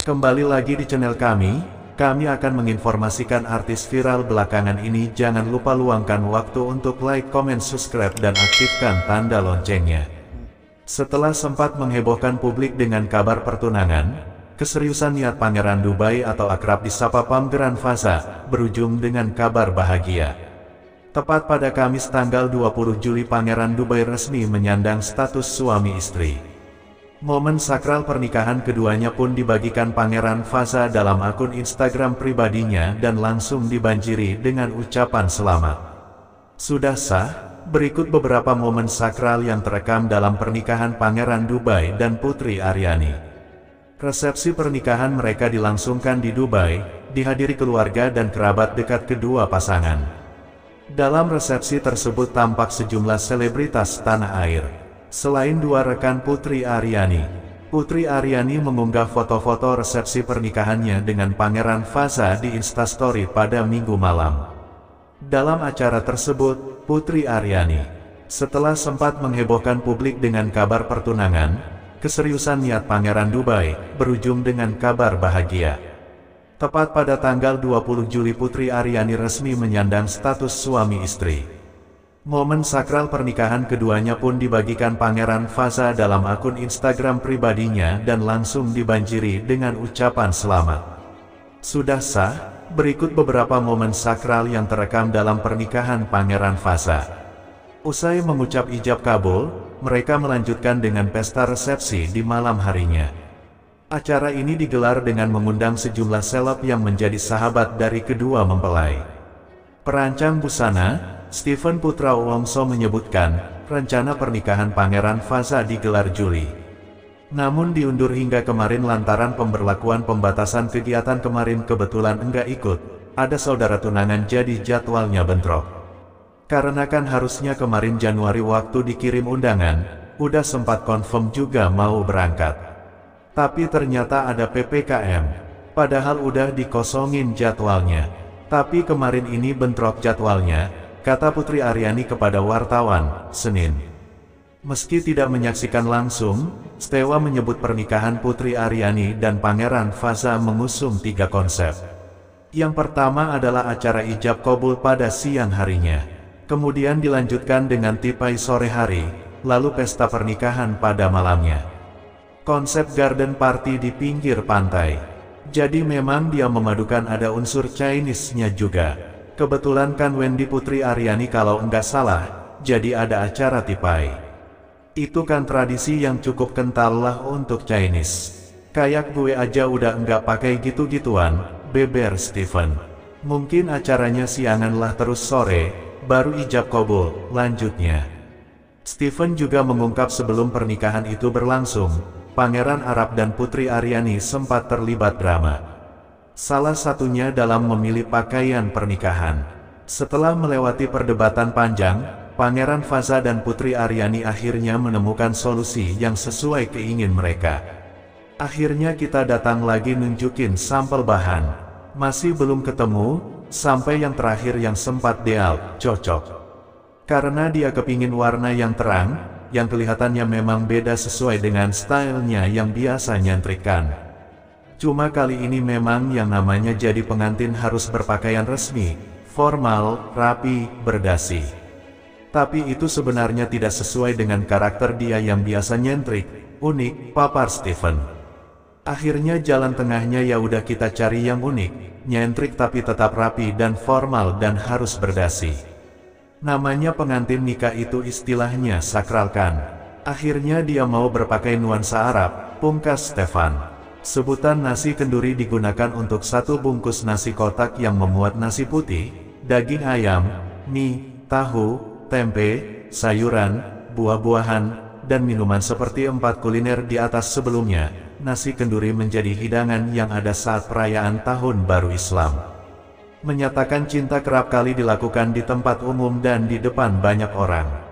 Kembali lagi di channel kami, kami akan menginformasikan artis viral belakangan ini. Jangan lupa luangkan waktu untuk like, comment, subscribe, dan aktifkan tanda loncengnya. Setelah sempat menghebohkan publik dengan kabar pertunangan, keseriusan niat Pangeran Dubai atau akrab disapa Pangeran Faza berujung dengan kabar bahagia. Tepat pada Kamis tanggal 20 Juli Pangeran Dubai resmi menyandang status suami istri. Momen sakral pernikahan keduanya pun dibagikan Pangeran Faza dalam akun Instagram pribadinya dan langsung dibanjiri dengan ucapan selamat. Sudah sah, berikut beberapa momen sakral yang terekam dalam pernikahan Pangeran Dubai dan Putri Aryani. Resepsi pernikahan mereka dilangsungkan di Dubai, dihadiri keluarga dan kerabat dekat kedua pasangan. Dalam resepsi tersebut tampak sejumlah selebritas tanah air. Selain dua rekan Putri Aryani, Putri Aryani mengunggah foto-foto resepsi pernikahannya dengan Pangeran Fasa di Instastory pada minggu malam. Dalam acara tersebut, Putri Aryani, setelah sempat menghebohkan publik dengan kabar pertunangan, keseriusan niat Pangeran Dubai berujung dengan kabar bahagia. Tepat pada tanggal 20 Juli Putri Aryani resmi menyandang status suami istri. Momen sakral pernikahan keduanya pun dibagikan Pangeran Faza dalam akun Instagram pribadinya dan langsung dibanjiri dengan ucapan selamat. Sudah sah, berikut beberapa momen sakral yang terekam dalam pernikahan Pangeran Faza. Usai mengucap ijab kabul, mereka melanjutkan dengan pesta resepsi di malam harinya. Acara ini digelar dengan mengundang sejumlah seleb yang menjadi sahabat dari kedua mempelai. Perancang busana, Stephen Putra Wongso menyebutkan, rencana pernikahan Pangeran Faza digelar Juli. Namun diundur hingga kemarin lantaran pemberlakuan pembatasan kegiatan kemarin kebetulan enggak ikut, ada saudara tunangan jadi jadwalnya bentrok. Karena kan harusnya kemarin Januari waktu dikirim undangan, udah sempat konfirm juga mau berangkat. Tapi ternyata ada PPKM, padahal udah dikosongin jadwalnya. Tapi kemarin ini bentrok jadwalnya, kata Putri Aryani kepada wartawan, Senin. Meski tidak menyaksikan langsung, Stewa menyebut pernikahan Putri Aryani dan Pangeran Faza mengusung tiga konsep. Yang pertama adalah acara ijab kobul pada siang harinya. Kemudian dilanjutkan dengan tipai sore hari, lalu pesta pernikahan pada malamnya. Konsep garden party di pinggir pantai. Jadi memang dia memadukan ada unsur Chinese-nya juga. Kebetulan kan Wendy Putri Aryani kalau enggak salah, jadi ada acara tipai. Itu kan tradisi yang cukup kental lah untuk Chinese. Kayak gue aja udah enggak pakai gitu-gituan, beber Stephen. Mungkin acaranya siangan lah terus sore, baru ijab kobul, lanjutnya. Stephen juga mengungkap sebelum pernikahan itu berlangsung, Pangeran Arab dan Putri Aryani sempat terlibat drama salah satunya dalam memilih pakaian pernikahan. Setelah melewati perdebatan panjang, Pangeran Faza dan Putri Aryani akhirnya menemukan solusi yang sesuai keingin mereka. Akhirnya kita datang lagi nunjukin sampel bahan. Masih belum ketemu, sampai yang terakhir yang sempat deal, cocok. Karena dia kepingin warna yang terang, yang kelihatannya memang beda sesuai dengan stylenya yang biasa nyantrikan. Cuma kali ini memang yang namanya jadi pengantin harus berpakaian resmi, formal, rapi, berdasi. Tapi itu sebenarnya tidak sesuai dengan karakter dia yang biasa nyentrik, unik, papar Stephen. Akhirnya jalan tengahnya ya udah kita cari yang unik, nyentrik tapi tetap rapi dan formal dan harus berdasi. Namanya pengantin nikah itu istilahnya sakralkan. Akhirnya dia mau berpakaian nuansa Arab, pungkas Stefan. Sebutan nasi kenduri digunakan untuk satu bungkus nasi kotak yang memuat nasi putih, daging ayam, mie, tahu, tempe, sayuran, buah-buahan, dan minuman seperti empat kuliner di atas sebelumnya. Nasi kenduri menjadi hidangan yang ada saat perayaan Tahun Baru Islam. Menyatakan cinta kerap kali dilakukan di tempat umum dan di depan banyak orang.